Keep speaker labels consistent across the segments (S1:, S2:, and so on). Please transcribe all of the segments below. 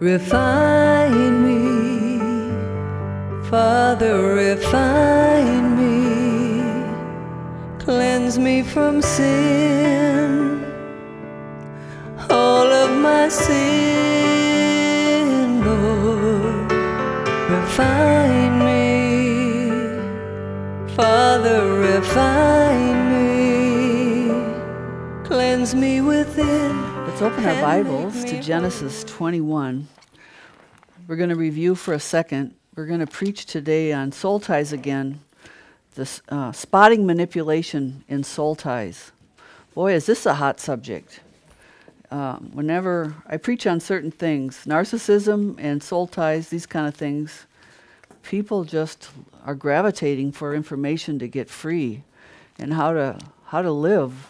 S1: Refine me, Father, refine me, cleanse me from sin, all of my sin, Lord. Refine me, Father, refine me, cleanse me within. Let's open our Bibles to Genesis 21. We're going to review for a second. We're going to preach today on soul ties again, this uh, spotting manipulation in soul ties. Boy, is this a hot subject. Um, whenever I preach on certain things, narcissism and soul ties, these kind of things, people just are gravitating for information to get free and how to how to live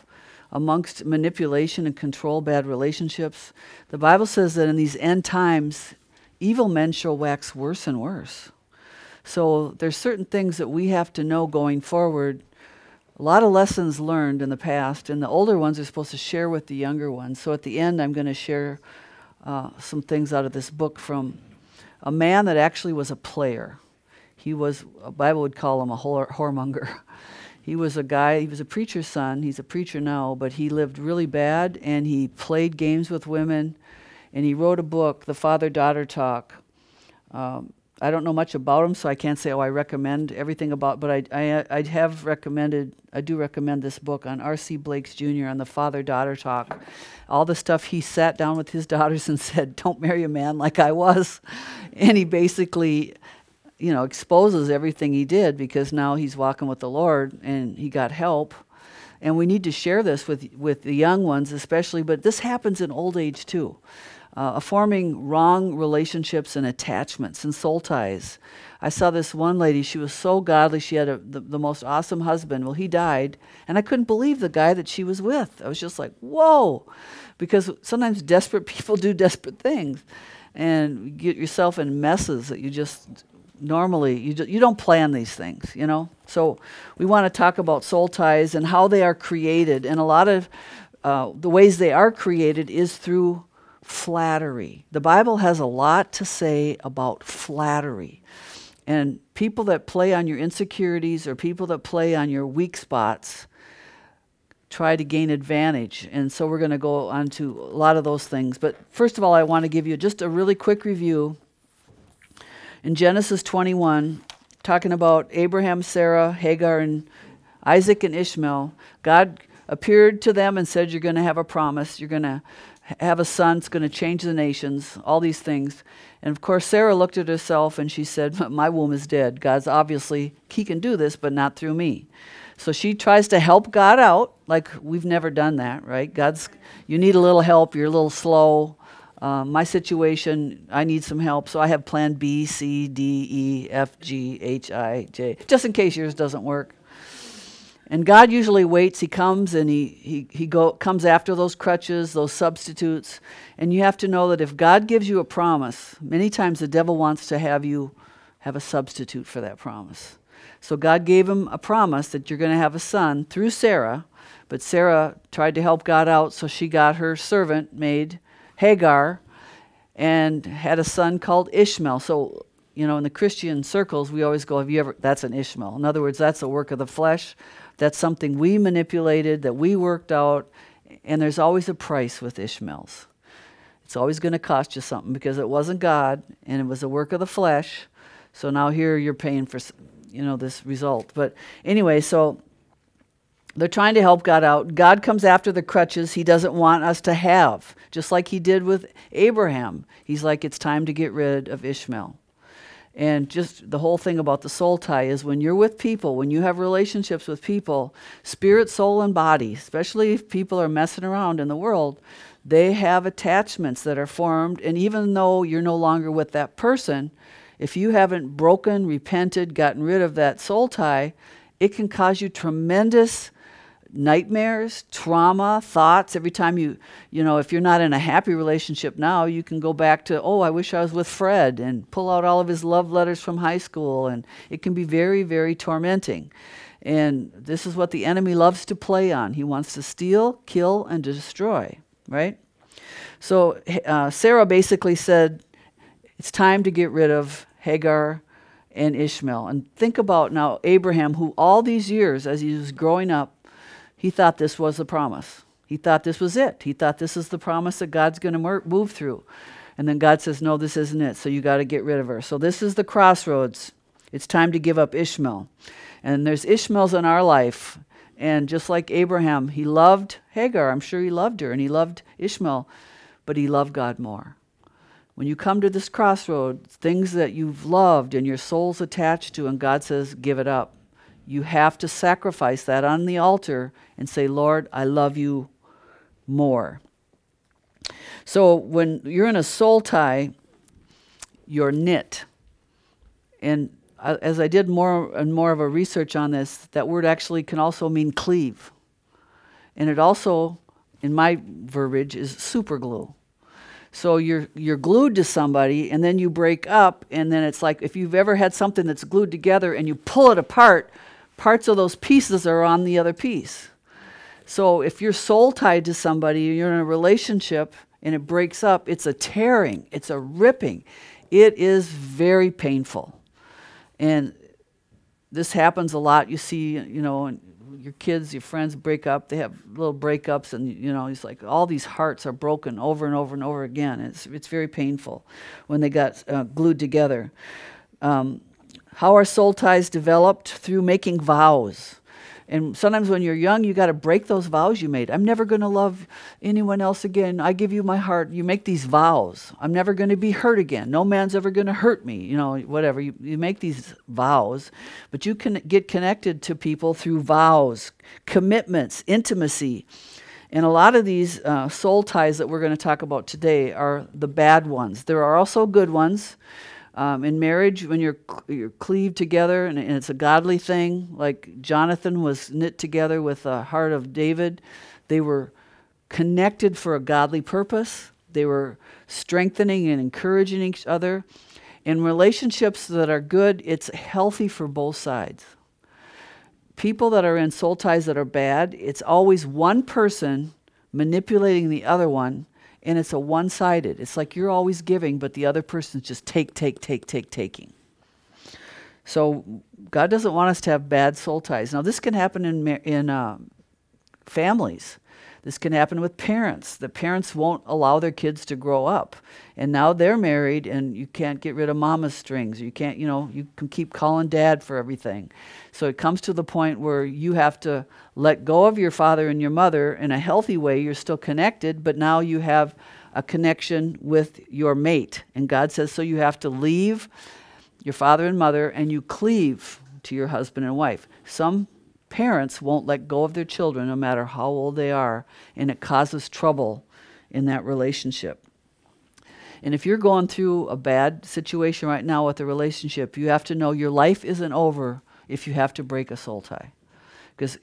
S1: amongst manipulation and control, bad relationships. The Bible says that in these end times, evil men shall wax worse and worse. So there's certain things that we have to know going forward. A lot of lessons learned in the past, and the older ones are supposed to share with the younger ones. So at the end, I'm going to share uh, some things out of this book from a man that actually was a player. He was, a Bible would call him a whoremonger. He was a guy, he was a preacher's son. He's a preacher now, but he lived really bad and he played games with women and he wrote a book, The Father Daughter Talk. Um, I don't know much about him, so I can't say, oh, I recommend everything about, but I, I, uh, I have recommended, I do recommend this book on R.C. Blake's Jr. on the father-daughter talk. All the stuff he sat down with his daughters and said, don't marry a man like I was. And he basically you know, exposes everything he did because now he's walking with the Lord and he got help. And we need to share this with, with the young ones, especially, but this happens in old age too. Uh, forming wrong relationships and attachments and soul ties. I saw this one lady, she was so godly. She had a, the, the most awesome husband. Well, he died, and I couldn't believe the guy that she was with. I was just like, whoa, because sometimes desperate people do desperate things and get yourself in messes that you just normally you, do, you don't plan these things, you know? So we want to talk about soul ties and how they are created. And a lot of uh, the ways they are created is through flattery. The Bible has a lot to say about flattery. And people that play on your insecurities or people that play on your weak spots try to gain advantage. And so we're going to go on to a lot of those things. But first of all, I want to give you just a really quick review in Genesis 21, talking about Abraham, Sarah, Hagar, and Isaac and Ishmael, God appeared to them and said, You're going to have a promise. You're going to have a son. It's going to change the nations, all these things. And of course, Sarah looked at herself and she said, My womb is dead. God's obviously, He can do this, but not through me. So she tries to help God out, like we've never done that, right? God's, you need a little help, you're a little slow, uh, my situation, I need some help, so I have plan B, C, D, E, F, G, H, I, J, just in case yours doesn't work. And God usually waits. He comes and he, he, he go, comes after those crutches, those substitutes. And you have to know that if God gives you a promise, many times the devil wants to have you have a substitute for that promise. So God gave him a promise that you're going to have a son through Sarah, but Sarah tried to help God out, so she got her servant made Hagar and had a son called Ishmael. So, you know, in the Christian circles, we always go, Have you ever? That's an Ishmael. In other words, that's a work of the flesh. That's something we manipulated, that we worked out. And there's always a price with Ishmaels. It's always going to cost you something because it wasn't God and it was a work of the flesh. So now here you're paying for, you know, this result. But anyway, so they're trying to help God out. God comes after the crutches he doesn't want us to have, just like he did with Abraham. He's like, it's time to get rid of Ishmael. And just the whole thing about the soul tie is when you're with people, when you have relationships with people, spirit, soul, and body, especially if people are messing around in the world, they have attachments that are formed. And even though you're no longer with that person, if you haven't broken, repented, gotten rid of that soul tie, it can cause you tremendous nightmares, trauma, thoughts. Every time you, you know, if you're not in a happy relationship now, you can go back to, oh, I wish I was with Fred and pull out all of his love letters from high school. And it can be very, very tormenting. And this is what the enemy loves to play on. He wants to steal, kill, and destroy, right? So uh, Sarah basically said, it's time to get rid of Hagar and Ishmael. And think about now Abraham, who all these years, as he was growing up, he thought this was the promise. He thought this was it. He thought this is the promise that God's going to move through. And then God says, No, this isn't it. So you got to get rid of her. So this is the crossroads. It's time to give up Ishmael. And there's Ishmaels in our life. And just like Abraham, he loved Hagar. I'm sure he loved her and he loved Ishmael, but he loved God more. When you come to this crossroad, things that you've loved and your soul's attached to, and God says, Give it up you have to sacrifice that on the altar and say, Lord, I love you more. So when you're in a soul tie, you're knit. And as I did more and more of a research on this, that word actually can also mean cleave. And it also, in my verbiage, is superglue. So you're you're glued to somebody and then you break up and then it's like if you've ever had something that's glued together and you pull it apart, parts of those pieces are on the other piece. So if you're soul tied to somebody, you're in a relationship and it breaks up, it's a tearing, it's a ripping. It is very painful. And this happens a lot. You see, you know, your kids, your friends break up. They have little breakups, and you know, it's like all these hearts are broken over and over and over again. It's it's very painful when they got uh, glued together. Um, how our soul ties developed through making vows. And sometimes when you're young, you got to break those vows you made. I'm never going to love anyone else again. I give you my heart. You make these vows. I'm never going to be hurt again. No man's ever going to hurt me. You know, whatever. You, you make these vows, but you can get connected to people through vows, commitments, intimacy. And a lot of these uh, soul ties that we're going to talk about today are the bad ones. There are also good ones. Um, in marriage, when you're, you're cleaved together and, and, it's a godly thing, like Jonathan was knit together with the heart of David, they were connected for a godly purpose. They were strengthening and encouraging each other. In relationships that are good, it's healthy for both sides. People that are in soul ties that are bad, it's always one person manipulating the other one and it's a one-sided. It's like you're always giving, but the other person's just take, take, take, take, taking. So God doesn't want us to have bad soul ties. Now this can happen in in uh, families. This can happen with parents. The parents won't allow their kids to grow up. And now they're married and you can't get rid of mama's strings. You can't, you know, you can keep calling dad for everything. So it comes to the point where you have to let go of your father and your mother in a healthy way. You're still connected, but now you have a connection with your mate. And God says, so you have to leave your father and mother and you cleave to your husband and wife. Some Parents won't let go of their children, no matter how old they are, and it causes trouble in that relationship. And if you're going through a bad situation right now with a relationship, you have to know your life isn't over if you have to break a soul tie. Because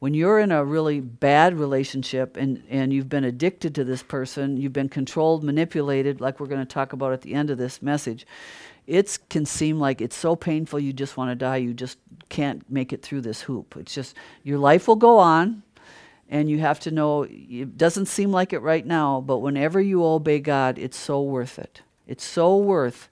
S1: when you're in a really bad relationship and, and you've been addicted to this person, you've been controlled, manipulated, like we're going to talk about at the end of this message, it can seem like it's so painful you just want to die. You just can't make it through this hoop. It's just your life will go on, and you have to know it doesn't seem like it right now, but whenever you obey God, it's so worth it. It's so worth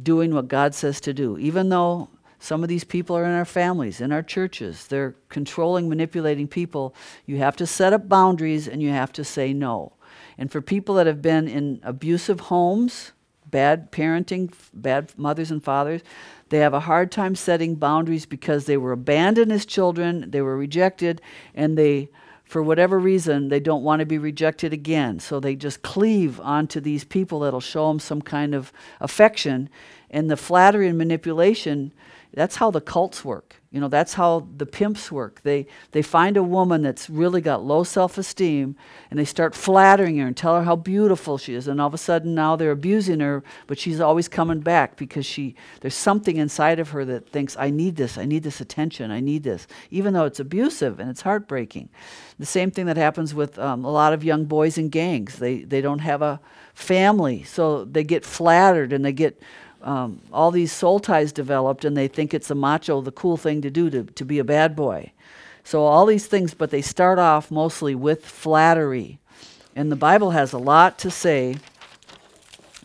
S1: doing what God says to do, even though some of these people are in our families, in our churches. They're controlling, manipulating people. You have to set up boundaries and you have to say no. And for people that have been in abusive homes, bad parenting, bad mothers and fathers. They have a hard time setting boundaries because they were abandoned as children, they were rejected, and they, for whatever reason, they don't want to be rejected again. So they just cleave onto these people that'll show them some kind of affection. And the flattery and manipulation, that's how the cults work. You know, that's how the pimps work. They, they find a woman that's really got low self esteem and they start flattering her and tell her how beautiful she is. And all of a sudden now they're abusing her, but she's always coming back because she, there's something inside of her that thinks, I need this, I need this attention, I need this, even though it's abusive and it's heartbreaking. The same thing that happens with um, a lot of young boys in gangs. They, they don't have a family, so they get flattered and they get um, all these soul ties developed and they think it's a macho, the cool thing to do to, to be a bad boy. So all these things, but they start off mostly with flattery. And the Bible has a lot to say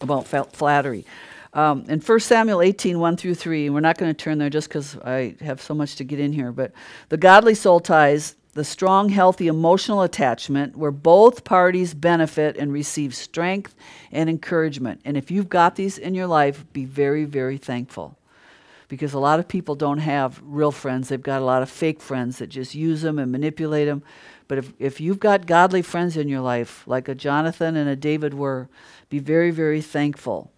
S1: about flattery. Um, in 1 Samuel 18, 1 through 3, we're not going to turn there just because I have so much to get in here, but the godly soul ties the strong, healthy emotional attachment where both parties benefit and receive strength and encouragement. And if you've got these in your life, be very, very thankful. Because a lot of people don't have real friends. They've got a lot of fake friends that just use them and manipulate them. But if, if you've got godly friends in your life, like a Jonathan and a David were, be very, very thankful.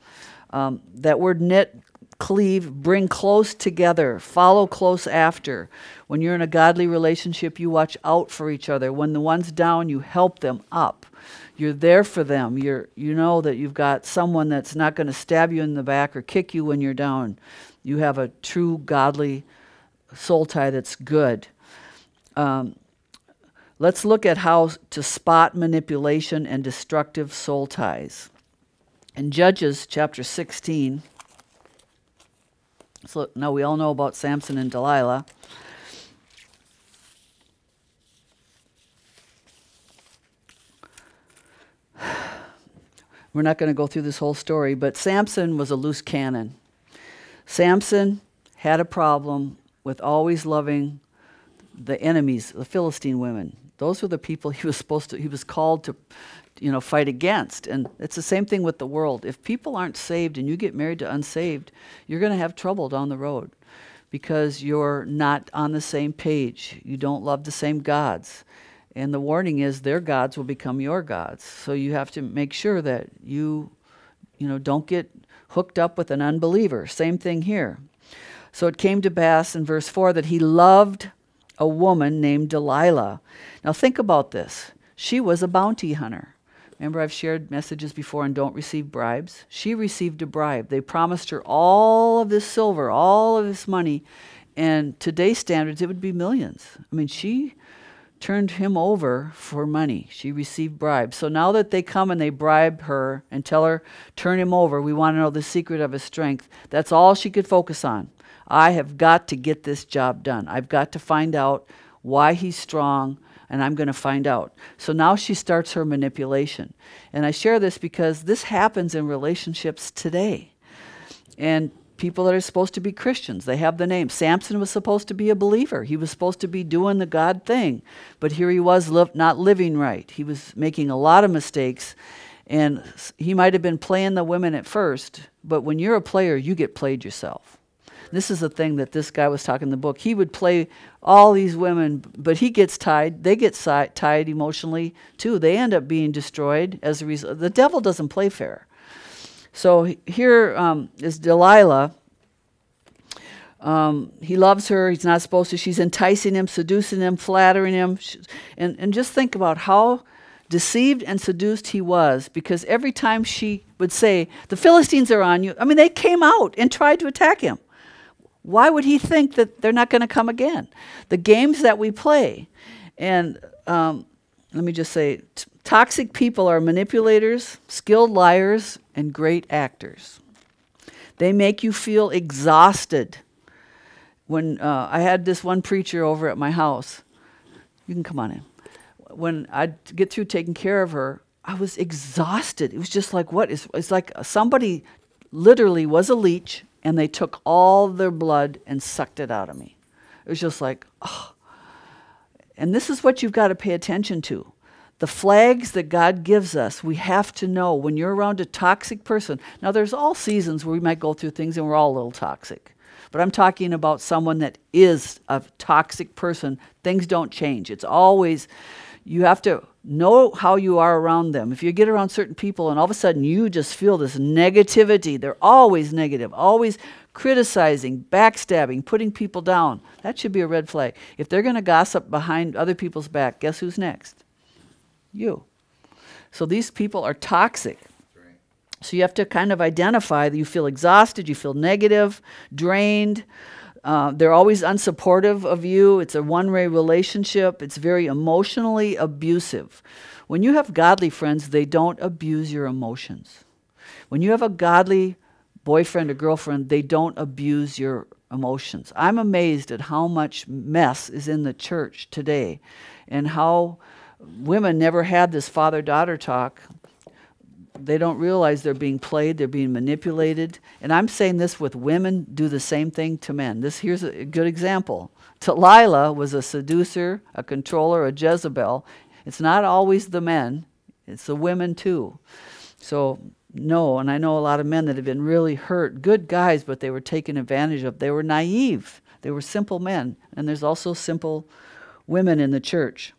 S1: Um, that word knit cleave, bring close together, follow close after. When you're in a godly relationship, you watch out for each other. When the one's down, you help them up. You're there for them. You're, you know that you've got someone that's not going to stab you in the back or kick you when you're down. You have a true godly soul tie that's good. Um, let's look at how to spot manipulation and destructive soul ties. In Judges chapter 16, so now we all know about Samson and Delilah. We're not going to go through this whole story, but Samson was a loose cannon. Samson had a problem with always loving the enemies, the Philistine women. Those were the people he was supposed to, he was called to, you know, fight against. And it's the same thing with the world. If people aren't saved and you get married to unsaved, you're going to have trouble down the road because you're not on the same page. You don't love the same gods. And the warning is their gods will become your gods. So you have to make sure that you, you know, don't get hooked up with an unbeliever. Same thing here. So it came to pass in verse 4 that he loved a woman named Delilah. Now think about this. She was a bounty hunter. Remember, I've shared messages before and don't receive bribes. She received a bribe. They promised her all of this silver, all of this money. And today's standards, it would be millions. I mean, she turned him over for money. She received bribes. So now that they come and they bribe her and tell her, turn him over, we want to know the secret of his strength, that's all she could focus on. I have got to get this job done. I've got to find out why he's strong and I'm going to find out. So now she starts her manipulation. And I share this because this happens in relationships today. And people that are supposed to be Christians, they have the name. Samson was supposed to be a believer. He was supposed to be doing the God thing, but here he was li not living right. He was making a lot of mistakes. And he might have been playing the women at first, but when you're a player, you get played yourself. This is the thing that this guy was talking in the book. He would play all these women, but he gets tied. They get si tied emotionally too. They end up being destroyed as a result. The devil doesn't play fair. So here um, is Delilah. Um, he loves her. He's not supposed to. She's enticing him, seducing him, flattering him. and, and just think about how deceived and seduced he was because every time she would say, The Philistines are on you, I mean, they came out and tried to attack him why would he think that they're not going to come again? The games that we play, and um, let me just say, toxic people are manipulators, skilled liars, and great actors. They make you feel exhausted. When uh, I had this one preacher over at my house, you can come on in. When i would get through taking care of her, I was exhausted. It was just like, what is, it's like somebody literally was a leech and they took all their blood and sucked it out of me. It was just like, oh. And this is what you've got to pay attention to. The flags that God gives us, we have to know when you're around a toxic person. Now, there's all seasons where we might go through things and we're all a little toxic. But I'm talking about someone that is a toxic person. Things don't change. It's always you have to know how you are around them. If you get around certain people and all of a sudden you just feel this negativity, they're always negative, always criticizing, backstabbing, putting people down. That should be a red flag. If they're going to gossip behind other people's back, guess who's next? You. So these people are toxic. So you have to kind of identify that you feel exhausted, you feel negative, drained. Uh, they're always unsupportive of you. It's a one way relationship. It's very emotionally abusive. When you have godly friends, they don't abuse your emotions. When you have a godly boyfriend or girlfriend, they don't abuse your emotions. I'm amazed at how much mess is in the church today and how women never had this father daughter talk they don't realize they're being played, they're being manipulated. And I'm saying this with women do the same thing to men. This here's a good example. Delilah was a seducer, a controller, a Jezebel. It's not always the men, it's the women too. So no, and I know a lot of men that have been really hurt, good guys, but they were taken advantage of. They were naive. They were simple men, and there's also simple women in the church.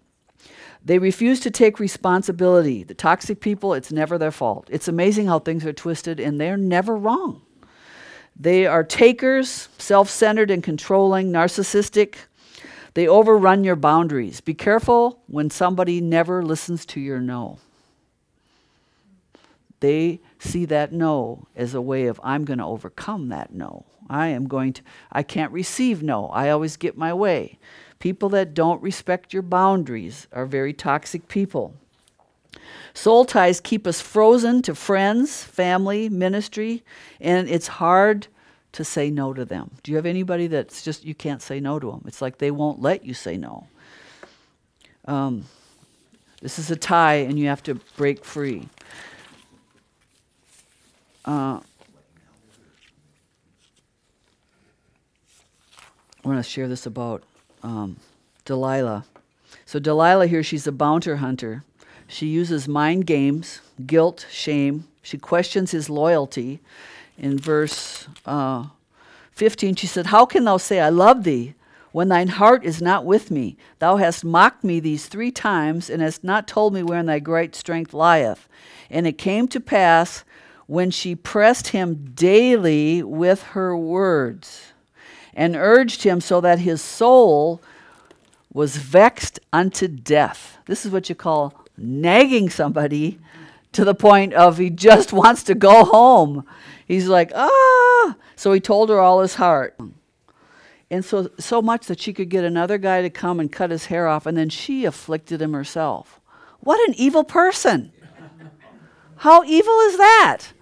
S1: They refuse to take responsibility. The toxic people, it's never their fault. It's amazing how things are twisted, and they're never wrong. They are takers, self centered and controlling, narcissistic. They overrun your boundaries. Be careful when somebody never listens to your no. They see that no as a way of, I'm going to overcome that no. I am going to, I can't receive no. I always get my way. People that don't respect your boundaries are very toxic people. Soul ties keep us frozen to friends, family, ministry, and it's hard to say no to them. Do you have anybody that's just you can't say no to them? It's like they won't let you say no. Um, this is a tie, and you have to break free. Uh, I want to share this about um, Delilah. So, Delilah here, she's a bounty hunter. She uses mind games, guilt, shame. She questions his loyalty. In verse uh, 15, she said, How can thou say, I love thee, when thine heart is not with me? Thou hast mocked me these three times, and hast not told me wherein thy great strength lieth. And it came to pass when she pressed him daily with her words and urged him so that his soul was vexed unto death. This is what you call nagging somebody to the point of he just wants to go home. He's like, ah. So he told her all his heart. And so, so much that she could get another guy to come and cut his hair off, and then she afflicted him herself. What an evil person! How evil is that?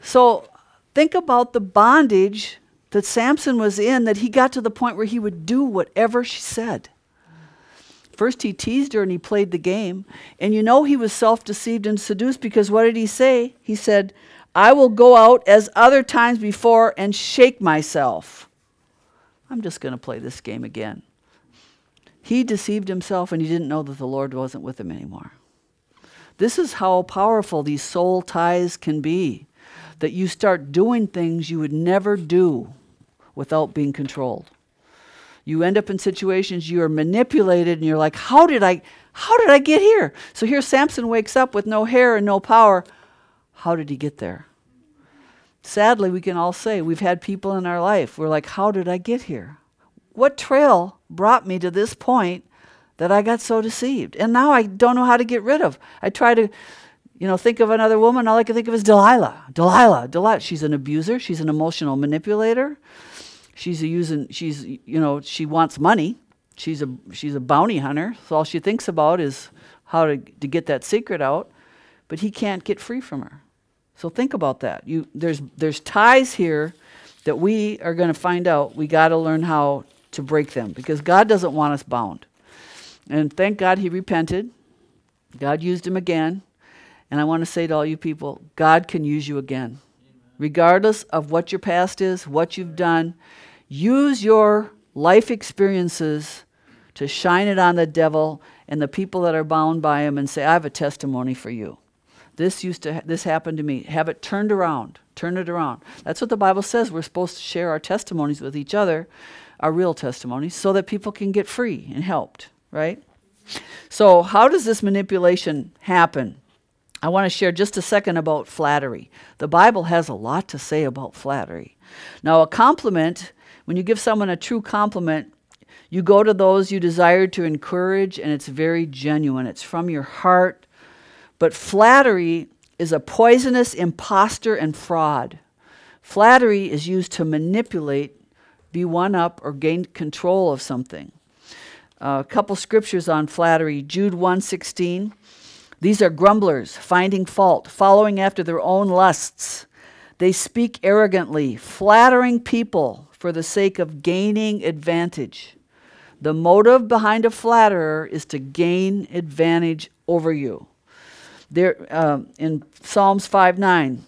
S1: So think about the bondage that Samson was in that he got to the point where he would do whatever she said. First, he teased her and he played the game. And you know he was self deceived and seduced because what did he say? He said, I will go out as other times before and shake myself. I'm just going to play this game again. He deceived himself and he didn't know that the Lord wasn't with him anymore. This is how powerful these soul ties can be that you start doing things you would never do without being controlled. You end up in situations you are manipulated and you're like, how did I how did I get here? So here Samson wakes up with no hair and no power. How did he get there? Sadly, we can all say we've had people in our life. We're like, how did I get here? What trail brought me to this point that I got so deceived? And now I don't know how to get rid of. I try to you know, think of another woman, all I can think of is Delilah. Delilah, Delilah. She's an abuser, she's an emotional manipulator she's using she's you know she wants money she's a she's a bounty hunter so all she thinks about is how to, to get that secret out but he can't get free from her so think about that you there's there's ties here that we are going to find out we got to learn how to break them because god doesn't want us bound and thank god he repented god used him again and i want to say to all you people god can use you again regardless of what your past is, what you've done. Use your life experiences to shine it on the devil and the people that are bound by him and say, I have a testimony for you. This used to ha this happened to me. Have it turned around. Turn it around. That's what the Bible says. We're supposed to share our testimonies with each other, our real testimonies, so that people can get free and helped, right? So, how does this manipulation happen? I want to share just a second about flattery. The Bible has a lot to say about flattery. Now, a compliment, when you give someone a true compliment, you go to those you desire to encourage, and it's very genuine. It's from your heart. But flattery is a poisonous impostor and fraud. Flattery is used to manipulate, be one up, or gain control of something. Uh, a couple scriptures on flattery. Jude 116. These are grumblers, finding fault, following after their own lusts. They speak arrogantly, flattering people for the sake of gaining advantage. The motive behind a flatterer is to gain advantage over you. There, uh, in Psalms 5 9,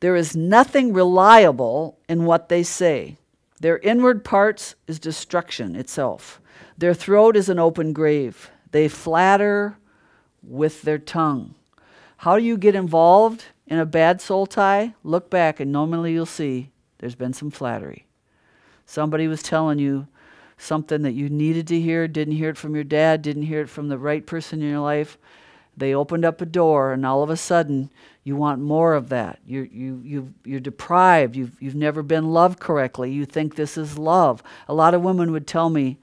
S1: there is nothing reliable in what they say. Their inward parts is destruction itself. Their throat is an open grave. They flatter with their tongue. How do you get involved in a bad soul tie? Look back, and normally you'll see there's been some flattery. Somebody was telling you something that you needed to hear, didn't hear it from your dad, didn't hear it from the right person in your life. They opened up a door, and all of a sudden, you want more of that. You're, you, you, you're deprived. You've, you've never been loved correctly. You think this is love. A lot of women would tell me,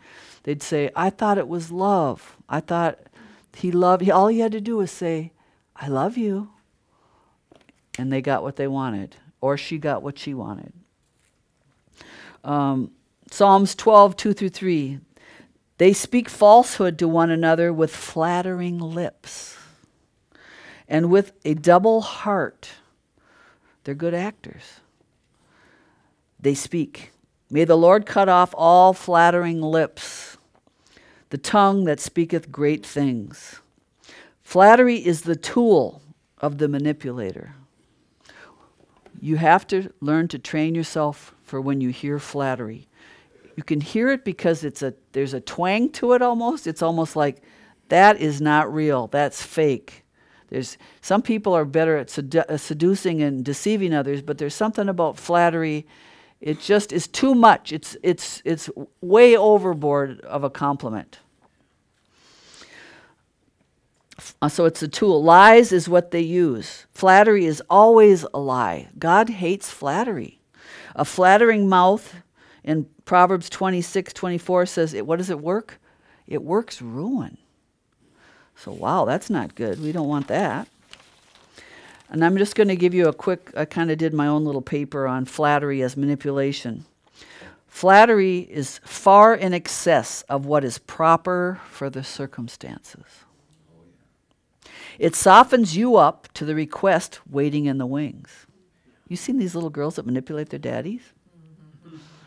S1: they'd say, I thought it was love. I thought he loved, he, all he had to do was say, I love you. And they got what they wanted, or she got what she wanted. Um, Psalms 12, 2 through 3. They speak falsehood to one another with flattering lips and with a double heart. They're good actors. They speak. May the Lord cut off all flattering lips the tongue that speaketh great things. Flattery is the tool of the manipulator. You have to learn to train yourself for when you hear flattery. You can hear it because it's a there's a twang to it almost. It's almost like that is not real. That's fake. There's some people are better at sedu uh, seducing and deceiving others, but there's something about flattery it just is too much. It's, it's, it's way overboard of a compliment. Uh, so it's a tool. Lies is what they use. Flattery is always a lie. God hates flattery. A flattering mouth in Proverbs 26 24 says, it, What does it work? It works ruin. So, wow, that's not good. We don't want that. And I'm just going to give you a quick, I kind of did my own little paper on flattery as manipulation. Flattery is far in excess of what is proper for the circumstances. It softens you up to the request waiting in the wings. You seen these little girls that manipulate their daddies?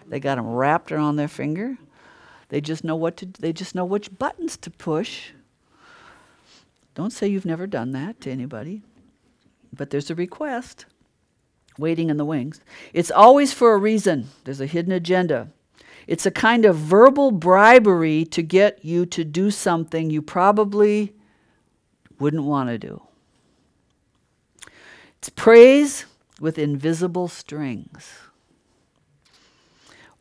S1: They got them wrapped around their finger. They just know what to they just know which buttons to push. Don't say you've never done that to anybody but there's a request waiting in the wings. It's always for a reason, there's a hidden agenda. It's a kind of verbal bribery to get you to do something you probably wouldn't want to do. It's praise with invisible strings.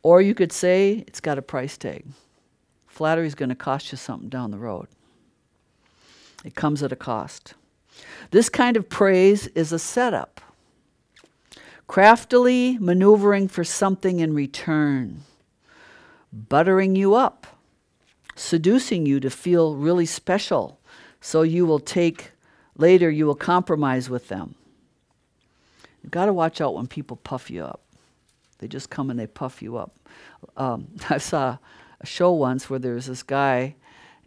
S1: Or you could say it's got a price tag. Flattery is going to cost you something down the road. It comes at a cost. This kind of praise is a setup, craftily maneuvering for something in return, buttering you up, seducing you to feel really special so you will take, later, you will compromise with them. You've got to watch out when people puff you up. They just come and they puff you up. Um, I saw a show once where there was this guy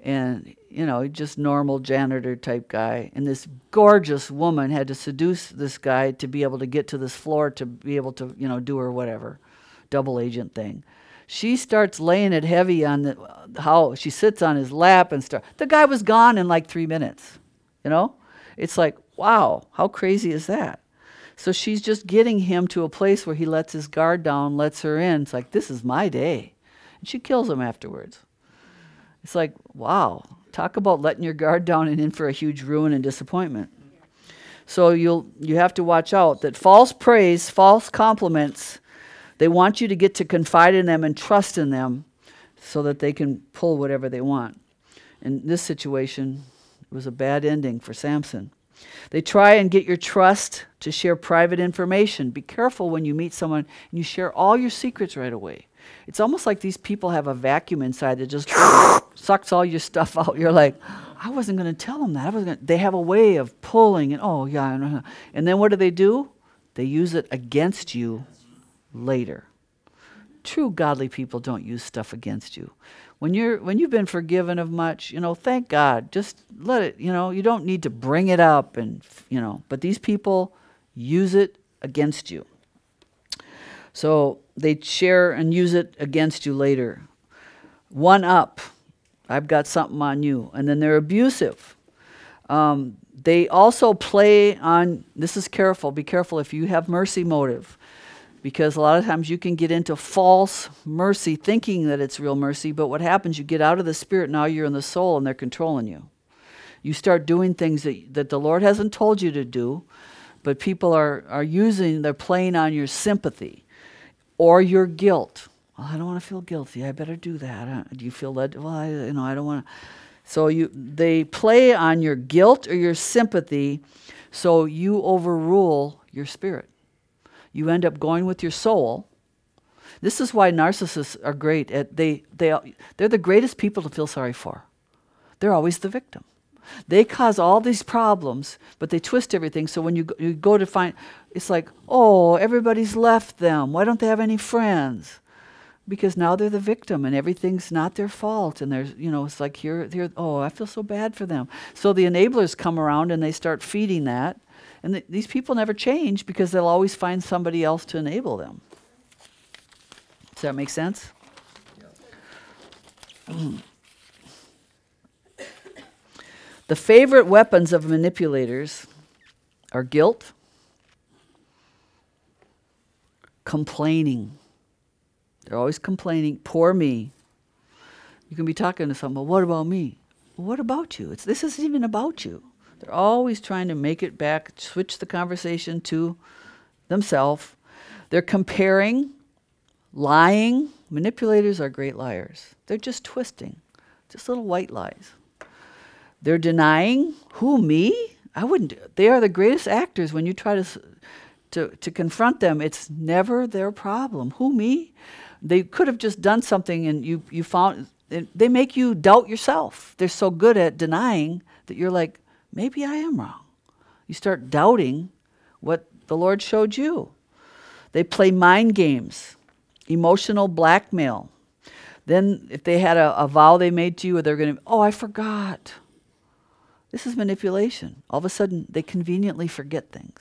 S1: and you know just normal janitor type guy and this gorgeous woman had to seduce this guy to be able to get to this floor to be able to you know do her whatever double agent thing she starts laying it heavy on the, how she sits on his lap and stuff the guy was gone in like three minutes you know it's like wow how crazy is that so she's just getting him to a place where he lets his guard down lets her in it's like this is my day and she kills him afterwards it's like, wow, talk about letting your guard down and in for a huge ruin and disappointment. So you'll you have to watch out that false praise, false compliments, they want you to get to confide in them and trust in them so that they can pull whatever they want. In this situation, it was a bad ending for Samson. They try and get your trust to share private information. Be careful when you meet someone and you share all your secrets right away. It's almost like these people have a vacuum inside that just sucks all your stuff out. You're like, I wasn't going to tell them that. I was going. They have a way of pulling and oh yeah, and then what do they do? They use it against you later. True godly people don't use stuff against you. When you're when you've been forgiven of much, you know, thank God. Just let it. You know, you don't need to bring it up and you know. But these people use it against you. So they share and use it against you later. One up, I've got something on you. And then they're abusive. Um, they also play on, this is careful, be careful if you have mercy motive. Because a lot of times you can get into false mercy thinking that it's real mercy, but what happens, you get out of the spirit, now you're in the soul and they're controlling you. You start doing things that, that the Lord hasn't told you to do, but people are, are using, they're playing on your sympathy or your guilt. Well, I don't want to feel guilty. I better do that. Do you feel that? Well, I, you know, I don't want to. So you, they play on your guilt or your sympathy, so you overrule your spirit. You end up going with your soul. This is why narcissists are great. At, they, they, they're the greatest people to feel sorry for. They're always the victim. They cause all these problems, but they twist everything. So when you you go to find, it's like, oh, everybody's left them. Why don't they have any friends? Because now they're the victim and everything's not their fault. And there's, you know, it's like, here, here, oh, I feel so bad for them. So the enablers come around and they start feeding that. And th these people never change because they'll always find somebody else to enable them. Does that make sense? Yeah. the favorite weapons of manipulators are guilt complaining. They're always complaining, poor me. You can be talking to someone, what about me? What about you? It's, this isn't even about you. They're always trying to make it back, switch the conversation to themselves. They're comparing, lying. Manipulators are great liars. They're just twisting, just little white lies. They're denying, who, me? I wouldn't. They are the greatest actors when you try to to, to confront them. It's never their problem. Who, me? They could have just done something and you, you found, they make you doubt yourself. They're so good at denying that you're like, maybe I am wrong. You start doubting what the Lord showed you. They play mind games, emotional blackmail. Then, if they had a, a vow they made to you, or they're going to, oh, I forgot. This is manipulation. All of a sudden, they conveniently forget things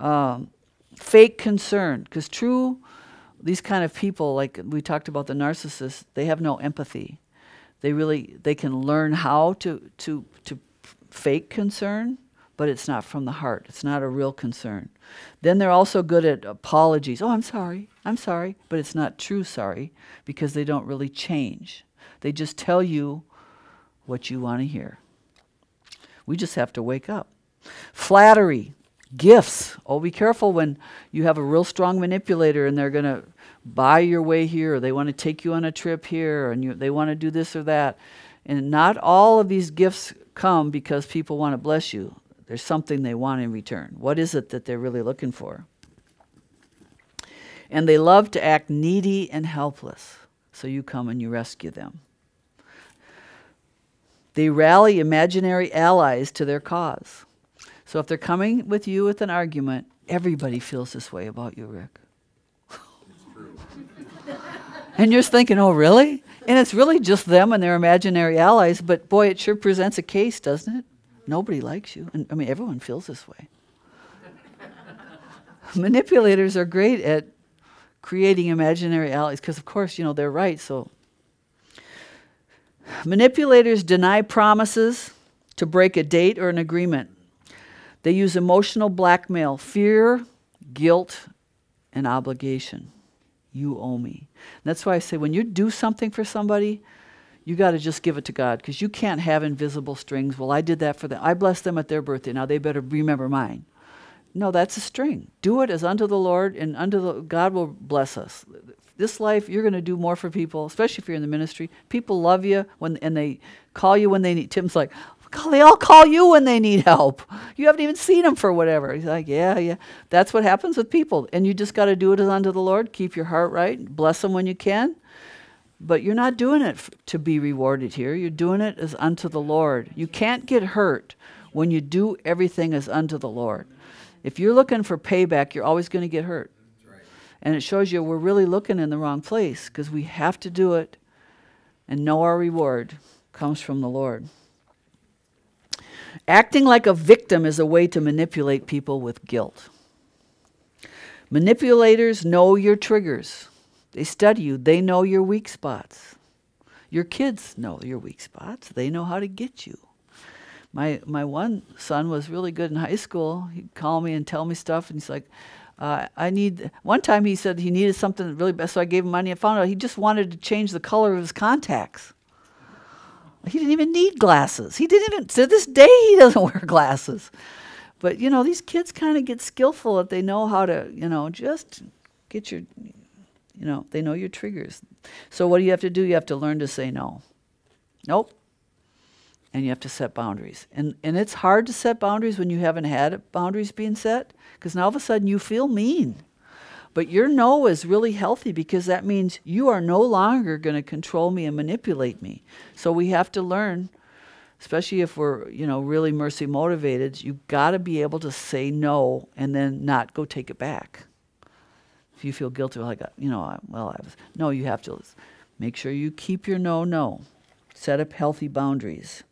S1: um, fake concern because true these kind of people like we talked about the narcissist they have no empathy they really they can learn how to to to fake concern but it's not from the heart it's not a real concern then they're also good at apologies oh i'm sorry i'm sorry but it's not true sorry because they don't really change they just tell you what you want to hear we just have to wake up flattery Gifts. Oh, be careful when you have a real strong manipulator and they're going to buy your way here or they want to take you on a trip here and you, they want to do this or that. And not all of these gifts come because people want to bless you. There's something they want in return. What is it that they're really looking for? And they love to act needy and helpless. So you come and you rescue them. They rally imaginary allies to their cause. So if they're coming with you with an argument, everybody feels this way about you, Rick. and you're thinking, oh, really? And it's really just them and their imaginary allies, but boy, it sure presents a case, doesn't it? Nobody likes you. And I mean, everyone feels this way. Manipulators are great at creating imaginary allies because, of course, you know, they're right, so. Manipulators deny promises to break a date or an agreement. They use emotional blackmail, fear, guilt, and obligation. You owe me. And that's why I say when you do something for somebody, you got to just give it to God because you can't have invisible strings. Well, I did that for them. I blessed them at their birthday. Now they better remember mine. No, that's a string. Do it as unto the Lord, and unto the, God will bless us. This life, you're going to do more for people, especially if you're in the ministry. People love you when and they call you when they need. Tim's like, they all call you when they need help. You haven't even seen them for whatever. He's like, yeah, yeah. That's what happens with people. And you just got to do it as unto the Lord. Keep your heart right. Bless them when you can. But you're not doing it to be rewarded here. You're doing it as unto the Lord. You can't get hurt when you do everything as unto the Lord. If you're looking for payback, you're always going to get hurt. And it shows you we're really looking in the wrong place because we have to do it and know our reward comes from the Lord. Acting like a victim is a way to manipulate people with guilt. Manipulators know your triggers. They study you. They know your weak spots. Your kids know your weak spots. They know how to get you. My, my one son was really good in high school. He'd call me and tell me stuff, and he's like, uh, I need, one time he said he needed something really bad, so I gave him money. I found out he just wanted to change the color of his contacts. He didn't even need glasses. He didn't even, to this day, he doesn't wear glasses. But, you know, these kids kind of get skillful if they know how to, you know, just get your, you know, they know your triggers. So what do you have to do? You have to learn to say no. Nope. And you have to set boundaries. And, and it's hard to set boundaries when you haven't had boundaries being set because now all of a sudden you feel mean. But your no is really healthy because that means you are no longer going to control me and manipulate me. So we have to learn, especially if we're, you know, really mercy motivated, you got to be able to say no and then not go take it back. If you feel guilty, like I got, you know, well, I was, no, you have to make sure you keep your no, no. Set up healthy boundaries.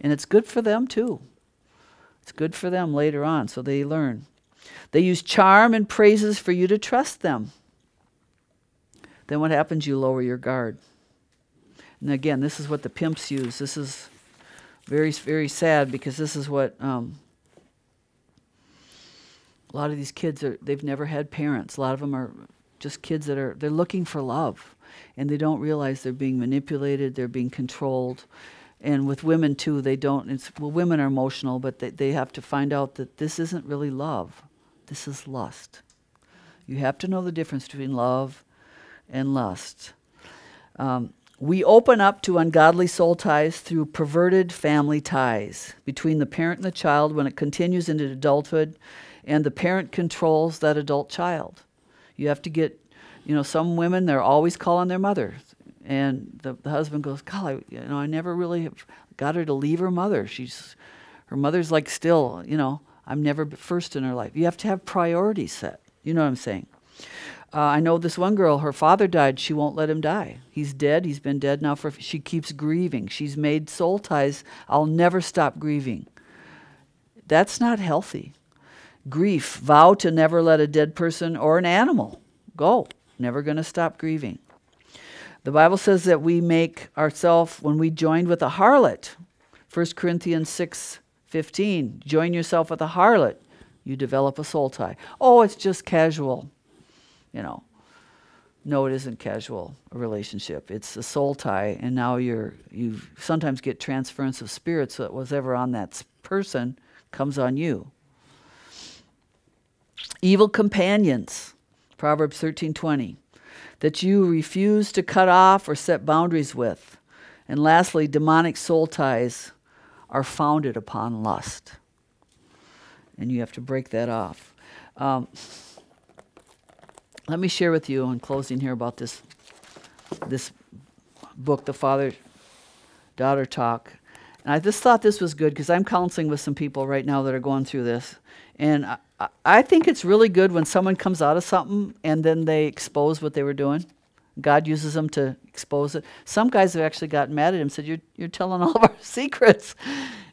S1: And it's good for them too. It's good for them later on so they learn. They use charm and praises for you to trust them. Then what happens? You lower your guard. And again, this is what the pimps use. This is very, very sad because this is what um, a lot of these kids are, they've never had parents. A lot of them are just kids that are, they're looking for love and they don't realize they're being manipulated, they're being controlled. And with women too, they don't, well, women are emotional, but they, they have to find out that this isn't really love. This is lust. You have to know the difference between love and lust. Um, we open up to ungodly soul ties through perverted family ties between the parent and the child when it continues into adulthood, and the parent controls that adult child. You have to get, you know, some women, they're always calling their mother. And the, the husband goes, God, you know, I never really got her to leave her mother. She's, her mother's like still, you know. I'm never first in her life. You have to have priorities set. You know what I'm saying? Uh, I know this one girl, her father died. She won't let him die. He's dead. He's been dead now for. She keeps grieving. She's made soul ties. I'll never stop grieving. That's not healthy. Grief, vow to never let a dead person or an animal go. Never going to stop grieving. The Bible says that we make ourselves, when we joined with a harlot, 1 Corinthians 6 15, join yourself with a harlot. You develop a soul tie. Oh, it's just casual. You know, no, it isn't casual, a relationship. It's a soul tie, and now you're, you sometimes get transference of spirits so that was ever on that person comes on you. Evil companions, Proverbs 13 20, that you refuse to cut off or set boundaries with. And lastly, demonic soul ties are founded upon lust. And you have to break that off. Um, let me share with you in closing here about this, this book, The Father Daughter Talk. And I just thought this was good because I'm counseling with some people right now that are going through this. And I, I think it's really good when someone comes out of something and then they expose what they were doing. God uses them to expose it. Some guys have actually gotten mad at him, said, You're, you're telling all of our secrets.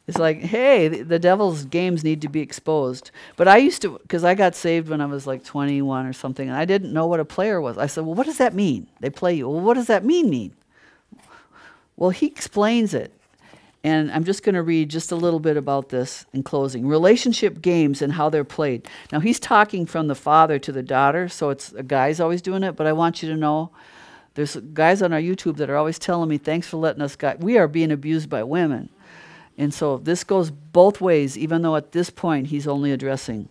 S1: It's like, hey, the, the devil's games need to be exposed. But I used to, because I got saved when I was like 21 or something, and I didn't know what a player was. I said, Well, what does that mean? They play you. Well, what does that mean mean? Well, he explains it. And I'm just going to read just a little bit about this in closing. Relationship games and how they're played. Now, he's talking from the father to the daughter, so it's a guy's always doing it, but I want you to know there's guys on our YouTube that are always telling me, thanks for letting us guys." We are being abused by women. And so this goes both ways, even though at this point he's only addressing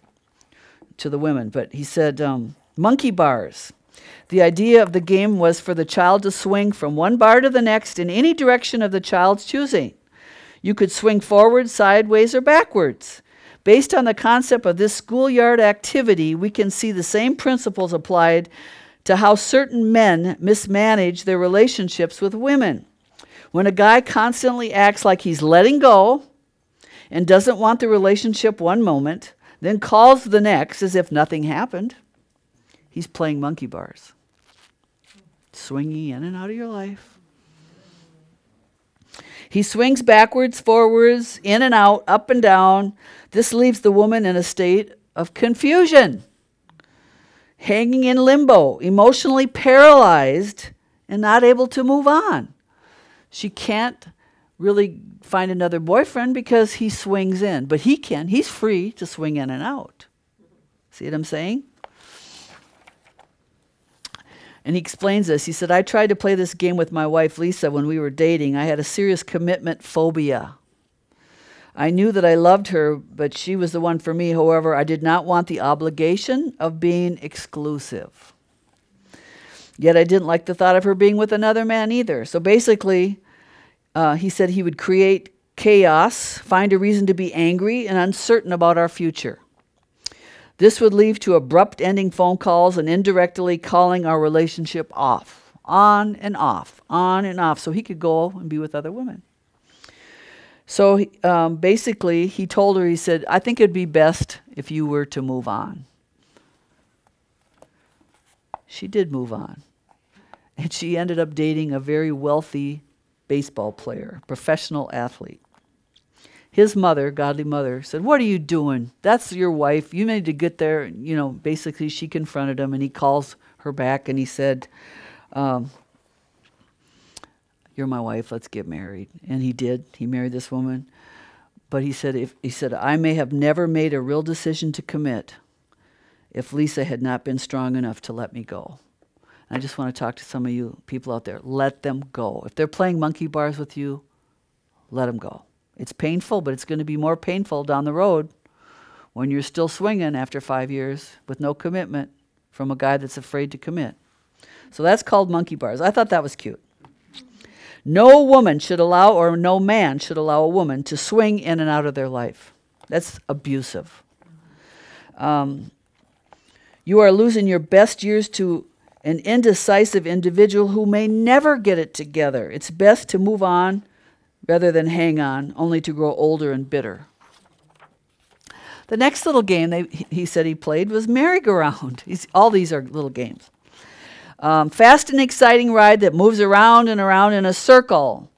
S1: to the women. But he said, um, monkey bars. The idea of the game was for the child to swing from one bar to the next in any direction of the child's choosing. You could swing forward, sideways, or backwards. Based on the concept of this schoolyard activity, we can see the same principles applied to how certain men mismanage their relationships with women. When a guy constantly acts like he's letting go and doesn't want the relationship one moment, then calls the next as if nothing happened, he's playing monkey bars, swinging in and out of your life. He swings backwards, forwards, in and out, up and down. This leaves the woman in a state of confusion hanging in limbo, emotionally paralyzed, and not able to move on. She can't really find another boyfriend because he swings in, but he can. He's free to swing in and out. See what I'm saying? And he explains this. He said, I tried to play this game with my wife, Lisa, when we were dating. I had a serious commitment phobia. I knew that I loved her, but she was the one for me. However, I did not want the obligation of being exclusive. Yet I didn't like the thought of her being with another man either. So basically, uh, he said he would create chaos, find a reason to be angry and uncertain about our future. This would lead to abrupt ending phone calls and indirectly calling our relationship off, on and off, on and off, so he could go and be with other women. So um, basically, he told her, he said, I think it'd be best if you were to move on. She did move on. And she ended up dating a very wealthy baseball player, professional athlete. His mother, godly mother, said, What are you doing? That's your wife. You need to get there. You know, basically, she confronted him and he calls her back and he said, um, you're my wife, let's get married. And he did. He married this woman. But he said, if, he said, I may have never made a real decision to commit if Lisa had not been strong enough to let me go. And I just want to talk to some of you people out there. Let them go. If they're playing monkey bars with you, let them go. It's painful, but it's going to be more painful down the road when you're still swinging after five years with no commitment from a guy that's afraid to commit. So that's called monkey bars. I thought that was cute. No woman should allow, or no man should allow a woman to swing in and out of their life. That's abusive. Um, you are losing your best years to an indecisive individual who may never get it together. It's best to move on rather than hang on, only to grow older and bitter. The next little game they, he said he played was merry-go-round. all these are little games. Um, fast and exciting ride that moves around and around in a circle.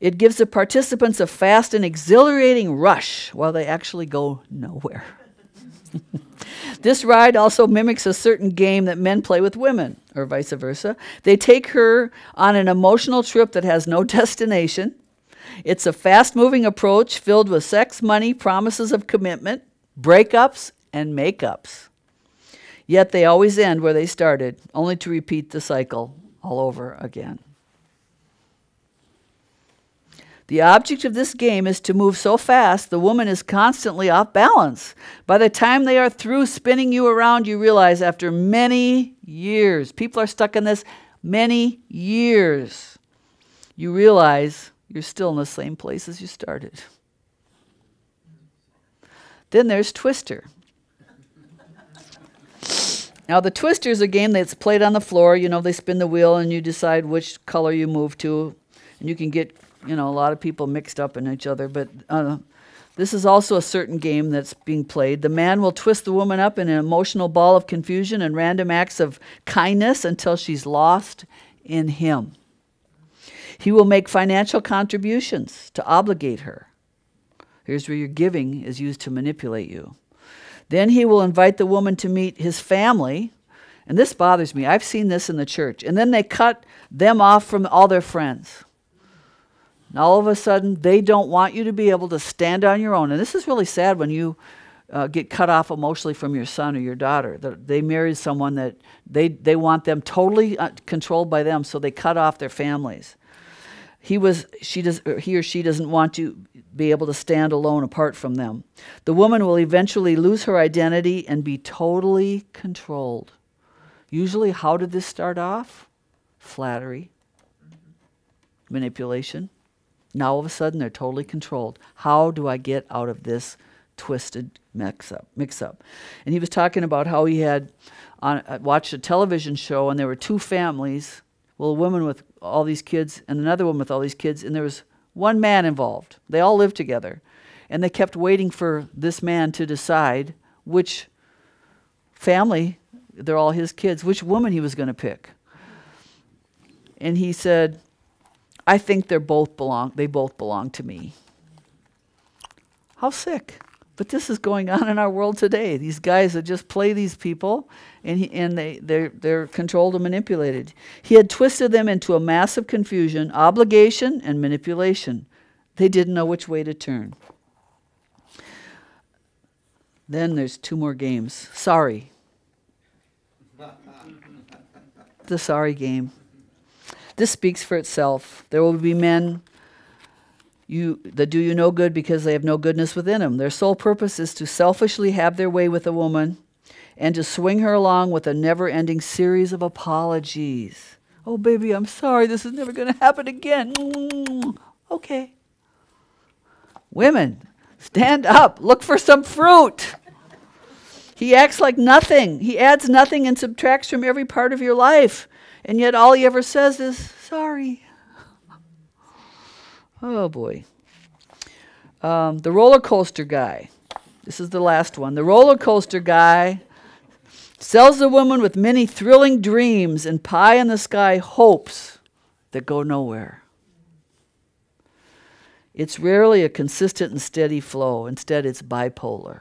S1: It gives the participants a fast and exhilarating rush while they actually go nowhere. this ride also mimics a certain game that men play with women, or vice versa. They take her on an emotional trip that has no destination. It's a fast moving approach filled with sex, money, promises of commitment, breakups, and makeups. Yet they always end where they started, only to repeat the cycle all over again. The object of this game is to move so fast the woman is constantly off balance. By the time they are through spinning you around, you realize after many years, people are stuck in this many years, you realize you're still in the same place as you started. Then there's Twister. Now, the twister is a game that's played on the floor. You know, they spin the wheel and you decide which color you move to. And you can get, you know, a lot of people mixed up in each other. But uh, this is also a certain game that's being played. The man will twist the woman up in an emotional ball of confusion and random acts of kindness until she's lost in him. He will make financial contributions to obligate her. Here's where your giving is used to manipulate you. Then he will invite the woman to meet his family. And this bothers me. I've seen this in the church. And then they cut them off from all their friends. And all of a sudden, they don't want you to be able to stand on your own. And this is really sad when you uh, get cut off emotionally from your son or your daughter. They marry someone that they, they want them totally uh, controlled by them, so they cut off their families he was she does or he or she doesn't want to be able to stand alone apart from them the woman will eventually lose her identity and be totally controlled usually how did this start off flattery manipulation now all of a sudden they're totally controlled how do i get out of this twisted mix up mix up and he was talking about how he had on, uh, watched a television show and there were two families well, a woman with all these kids and another woman with all these kids, and there was one man involved. They all lived together. And they kept waiting for this man to decide which family, they're all his kids, which woman he was going to pick. And he said, I think they're both belong, they both belong to me. How sick. But this is going on in our world today. These guys that just play these people and, he, and they, they're, they're controlled and manipulated. He had twisted them into a mass of confusion, obligation, and manipulation. They didn't know which way to turn. Then there's two more games. Sorry. the sorry game. This speaks for itself. There will be men you, that do you no good because they have no goodness within them. Their sole purpose is to selfishly have their way with a woman and to swing her along with a never ending series of apologies. Oh, baby, I'm sorry. This is never going to happen again. Mm. Okay. Women, stand up. Look for some fruit. He acts like nothing. He adds nothing and subtracts from every part of your life. And yet all he ever says is, sorry. Oh, boy. Um, the roller coaster guy. This is the last one. The roller coaster guy sells a woman with many thrilling dreams and pie in the sky hopes that go nowhere. It's rarely a consistent and steady flow, instead, it's bipolar.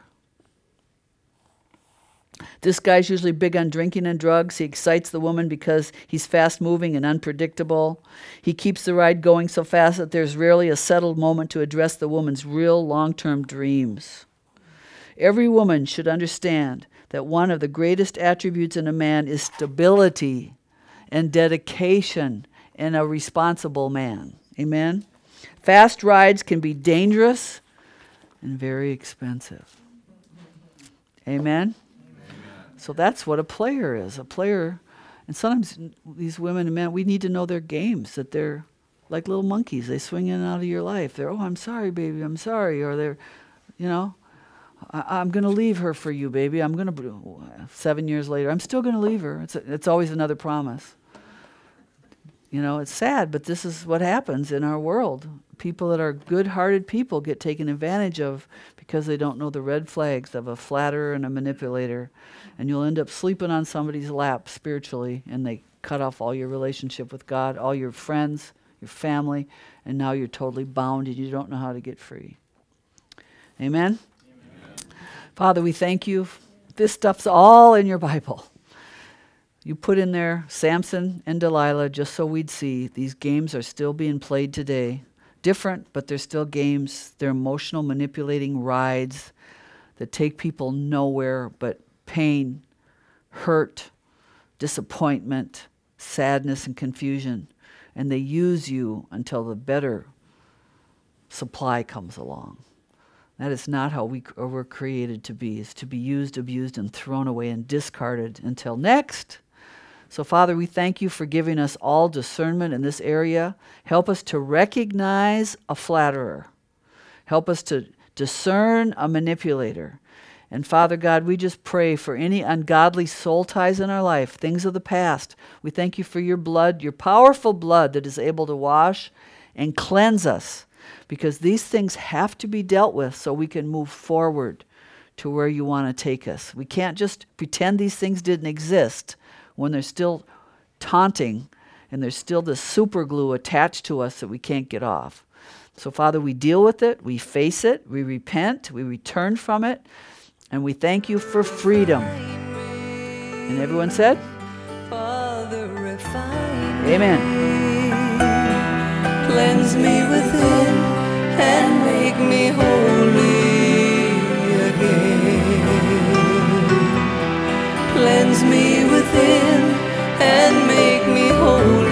S1: This guy's usually big on drinking and drugs. He excites the woman because he's fast moving and unpredictable. He keeps the ride going so fast that there's rarely a settled moment to address the woman's real long term dreams. Every woman should understand that one of the greatest attributes in a man is stability and dedication in a responsible man. Amen? Fast rides can be dangerous and very expensive. Amen? Amen? So that's what a player is. A player, and sometimes these women and men, we need to know their games, that they're like little monkeys. They swing in and out of your life. They're, oh, I'm sorry, baby, I'm sorry. Or they're, you know, I, am going to leave her for you, baby. I'm going to, seven years later, I'm still going to leave her. It's, a, it's always another promise. You know, it's sad, but this is what happens in our world. People that are good hearted people get taken advantage of because they don't know the red flags of a flatterer and a manipulator. And you'll end up sleeping on somebody's lap spiritually, and they cut off all your relationship with God, all your friends, your family, and now you're totally bound and you don't know how to get free. Amen? Father, we thank you. This stuff's all in your Bible. You put in there Samson and Delilah just so we'd see these games are still being played today. Different, but they're still games. They're emotional, manipulating rides that take people nowhere but pain, hurt, disappointment, sadness, and confusion. And they use you until the better supply comes along. That is not how we uh, were created to be, is to be used, abused, and thrown away and discarded until next. So, Father, we thank you for giving us all discernment in this area. Help us to recognize a flatterer, help us to discern a manipulator. And Father God, we just pray for any ungodly soul ties in our life, things of the past. We thank you for your blood, your powerful blood that is able to wash and cleanse us because these things have to be dealt with so we can move forward to where you want to take us. We can't just pretend these things didn't exist when they're still taunting and there's still this super glue attached to us that we can't get off. So, Father, we deal with it, we face it, we repent, we return from it, and we thank you for freedom. And everyone said, Father, Amen. Cleanse me within cleanse me within and make me whole.